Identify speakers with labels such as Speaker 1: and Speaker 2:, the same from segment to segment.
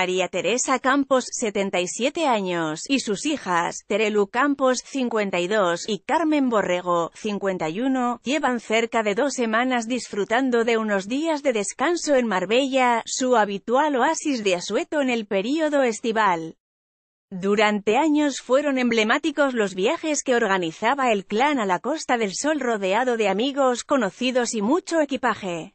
Speaker 1: María Teresa Campos, 77 años, y sus hijas, Terelu Campos, 52, y Carmen Borrego, 51, llevan cerca de dos semanas disfrutando de unos días de descanso en Marbella, su habitual oasis de asueto en el período estival. Durante años fueron emblemáticos los viajes que organizaba el clan a la Costa del Sol rodeado de amigos, conocidos y mucho equipaje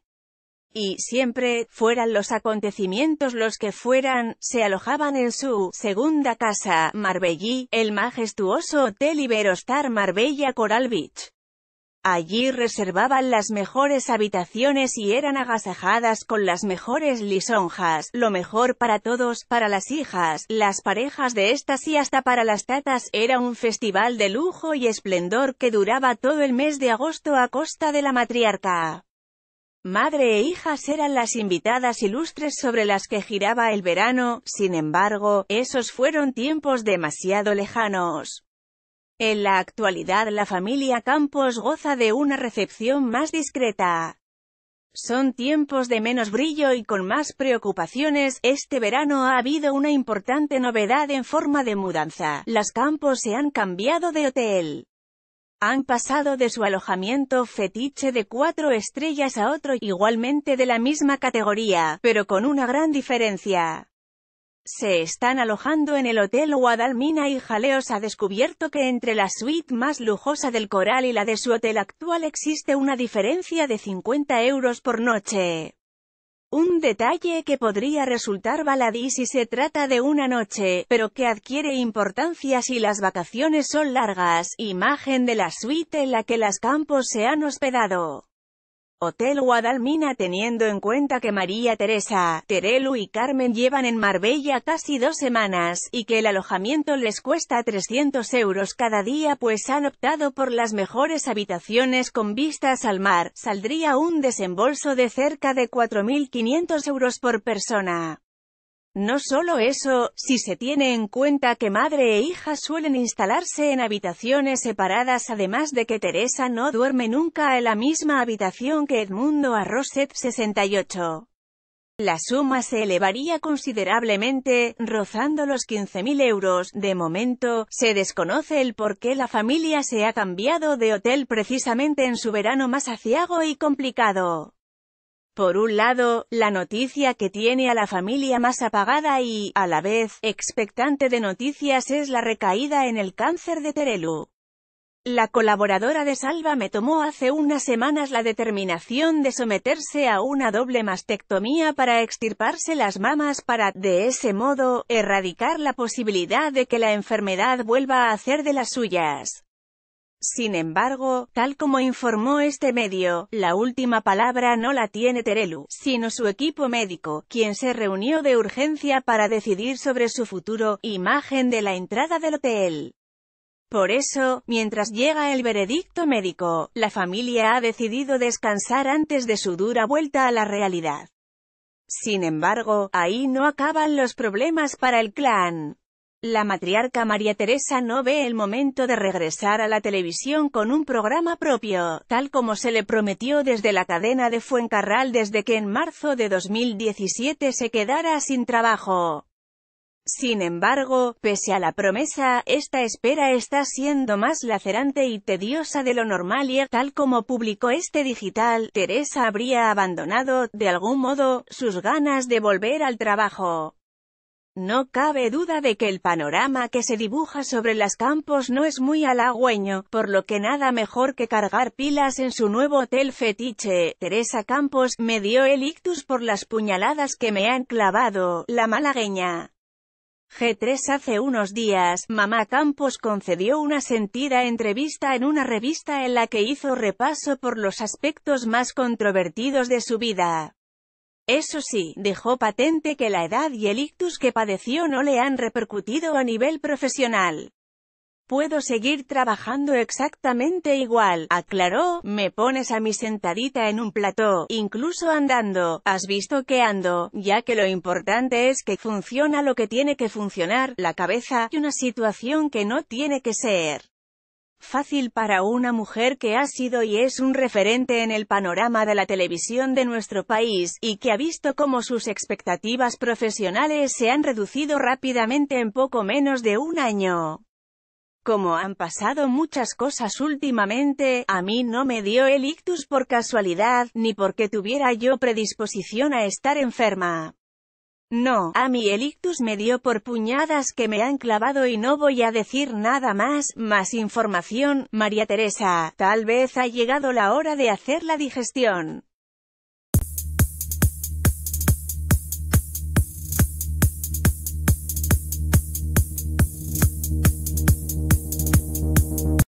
Speaker 1: y siempre, fueran los acontecimientos los que fueran, se alojaban en su segunda casa, Marbellí, el majestuoso Hotel Iberostar Marbella Coral Beach. Allí reservaban las mejores habitaciones y eran agasajadas con las mejores lisonjas, lo mejor para todos, para las hijas, las parejas de estas y hasta para las tatas, era un festival de lujo y esplendor que duraba todo el mes de agosto a costa de la matriarca. Madre e hijas eran las invitadas ilustres sobre las que giraba el verano, sin embargo, esos fueron tiempos demasiado lejanos. En la actualidad la familia Campos goza de una recepción más discreta. Son tiempos de menos brillo y con más preocupaciones, este verano ha habido una importante novedad en forma de mudanza, las Campos se han cambiado de hotel. Han pasado de su alojamiento fetiche de cuatro estrellas a otro igualmente de la misma categoría, pero con una gran diferencia. Se están alojando en el Hotel Guadalmina y Jaleos ha descubierto que entre la suite más lujosa del Coral y la de su hotel actual existe una diferencia de 50 euros por noche. Un detalle que podría resultar baladí si se trata de una noche, pero que adquiere importancia si las vacaciones son largas, imagen de la suite en la que las campos se han hospedado. Hotel Guadalmina teniendo en cuenta que María Teresa, Terelu y Carmen llevan en Marbella casi dos semanas, y que el alojamiento les cuesta 300 euros cada día pues han optado por las mejores habitaciones con vistas al mar, saldría un desembolso de cerca de 4.500 euros por persona. No solo eso, si se tiene en cuenta que madre e hija suelen instalarse en habitaciones separadas además de que Teresa no duerme nunca en la misma habitación que Edmundo a Roset 68. La suma se elevaría considerablemente, rozando los 15.000 euros. De momento, se desconoce el por qué la familia se ha cambiado de hotel precisamente en su verano más aciago y complicado. Por un lado, la noticia que tiene a la familia más apagada y, a la vez, expectante de noticias es la recaída en el cáncer de Terelu. La colaboradora de Salva me tomó hace unas semanas la determinación de someterse a una doble mastectomía para extirparse las mamas para, de ese modo, erradicar la posibilidad de que la enfermedad vuelva a hacer de las suyas. Sin embargo, tal como informó este medio, la última palabra no la tiene Terelu, sino su equipo médico, quien se reunió de urgencia para decidir sobre su futuro, imagen de la entrada del hotel. Por eso, mientras llega el veredicto médico, la familia ha decidido descansar antes de su dura vuelta a la realidad. Sin embargo, ahí no acaban los problemas para el clan. La matriarca María Teresa no ve el momento de regresar a la televisión con un programa propio, tal como se le prometió desde la cadena de Fuencarral desde que en marzo de 2017 se quedara sin trabajo. Sin embargo, pese a la promesa, esta espera está siendo más lacerante y tediosa de lo normal y tal como publicó este digital, Teresa habría abandonado, de algún modo, sus ganas de volver al trabajo. No cabe duda de que el panorama que se dibuja sobre las campos no es muy halagüeño, por lo que nada mejor que cargar pilas en su nuevo hotel fetiche. Teresa Campos, me dio el ictus por las puñaladas que me han clavado, la malagueña. G3 hace unos días, Mamá Campos concedió una sentida entrevista en una revista en la que hizo repaso por los aspectos más controvertidos de su vida. Eso sí, dejó patente que la edad y el ictus que padeció no le han repercutido a nivel profesional. Puedo seguir trabajando exactamente igual, aclaró, me pones a mi sentadita en un plató, incluso andando, has visto que ando, ya que lo importante es que funciona lo que tiene que funcionar, la cabeza, y una situación que no tiene que ser fácil para una mujer que ha sido y es un referente en el panorama de la televisión de nuestro país, y que ha visto cómo sus expectativas profesionales se han reducido rápidamente en poco menos de un año. Como han pasado muchas cosas últimamente, a mí no me dio el ictus por casualidad, ni porque tuviera yo predisposición a estar enferma. No, a mi elictus me dio por puñadas que me han clavado y no voy a decir nada más, más información, María Teresa, tal vez ha llegado la hora de hacer la digestión.